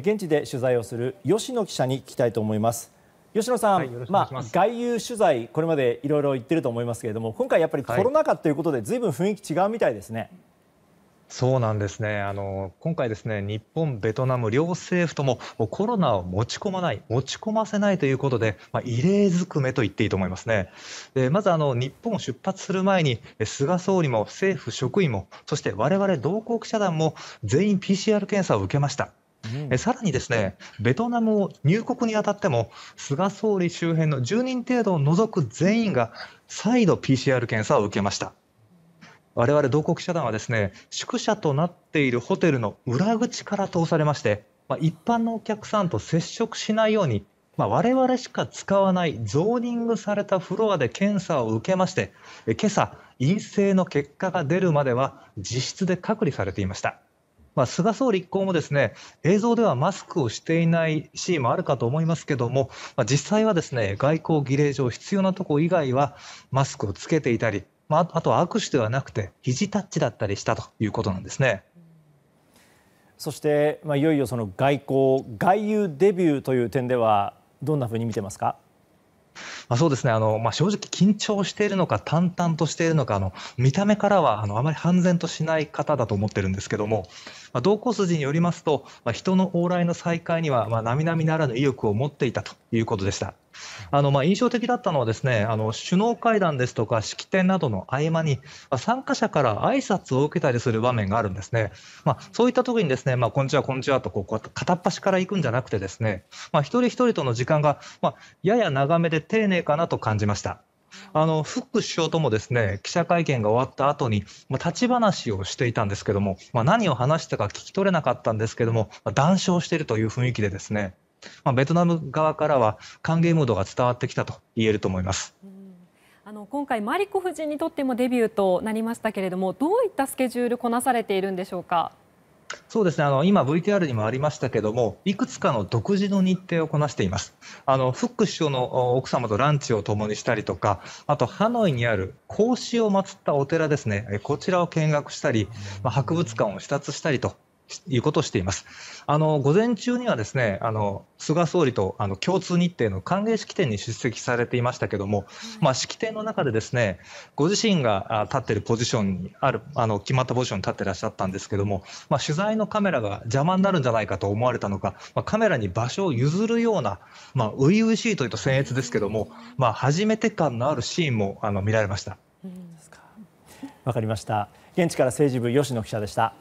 現地で取材をする吉野記者に聞きたいと思います。吉野さん、はい、まあ、外遊取材、これまでいろいろ言ってると思いますけれども、今回やっぱりコロナ禍ということで、ずいぶん雰囲気違うみたいですね。はい、そうなんですねあの今回、ですね日本、ベトナム両政府ともコロナを持ち込まない、持ち込ませないということで、まあ、異例ずくめと言っていいと思いますね。でまずあの日本を出発する前に菅総理も政府職員もそして我々同行記者団も全員 PCR 検査を受けました。えさらにですねベトナムを入国にあたっても菅総理周辺の10人程度を除く全員が再度 PCR 検査を受けました。我々同国記者団はですね宿舎となっているホテルの裏口から通されまして、まあ、一般のお客さんと接触しないように、まあ、我々しか使わないゾーニングされたフロアで検査を受けまして今朝陰性の結果が出るまでは自室で隔離されていました。まあ、菅総理一行もですね映像ではマスクをしていないシーンもあるかと思いますけども、まあ、実際はですね外交儀礼上必要なところ以外はマスクをつけていたり、まあ、あとは握手ではなくて肘タッチだったりしたということなんですね。そして、まあ、いよいよその外交外遊デビューという点ではどんなふうに見てますか。まあ、そうですね、あのまあ、正直、緊張しているのか、淡々としているのか、あの見た目からはあのあまり判然としない方だと思ってるんですけども、まあ、同行筋によりますと、まあ、人の往来の再開には、まあ、並々ならぬ意欲を持っていたということでした。あのまあ印象的だったのはですねあの首脳会談ですとか式典などの合間に参加者から挨拶を受けたりする場面があるんですね、まあ、そういった時にですね、まあ、こんにちは、こんにちはとこう片っ端から行くんじゃなくてですね、まあ、一人一人との時間が、まやや長めで丁寧かなと感じました。あのフック首相ともですね記者会見が終わった後に、まあ、立ち話をしていたんですけども、まあ、何を話したか聞き取れなかったんですけども、まあ、談笑しているという雰囲気でですねまあ、ベトナム側からは歓迎ムードが伝わってきたと言えると思います。あの今回、マリコ夫人にとってもデビューとなりましたけれどもどういったスケジュールこなされているんでしょうか。そうですねあの今、VTR にもありましたけどもいくつかの独自の日程をこなしていますあのフック首相の奥様とランチを共にしたりとかあとハノイにある孔子を祀ったお寺ですねこちらを見学したり、まあ、博物館を視察したりということをしています。あの午前中にはですね、あの菅総理とあの共通日程の歓迎式典に出席されていましたけども、はい、まあ、式典の中でですね、ご自身が立っているポジションにあるあの決まったポジションに立っていらっしゃったんですけども、まあ、取材のカメラが邪魔になるんじゃないかと思われたのか、まあ、カメラに場所を譲るような、まあ初々しいというと僭越ですけども、まあ初めて感のあるシーンもあの見られました。わかりました。現地から政治部吉野記者でした。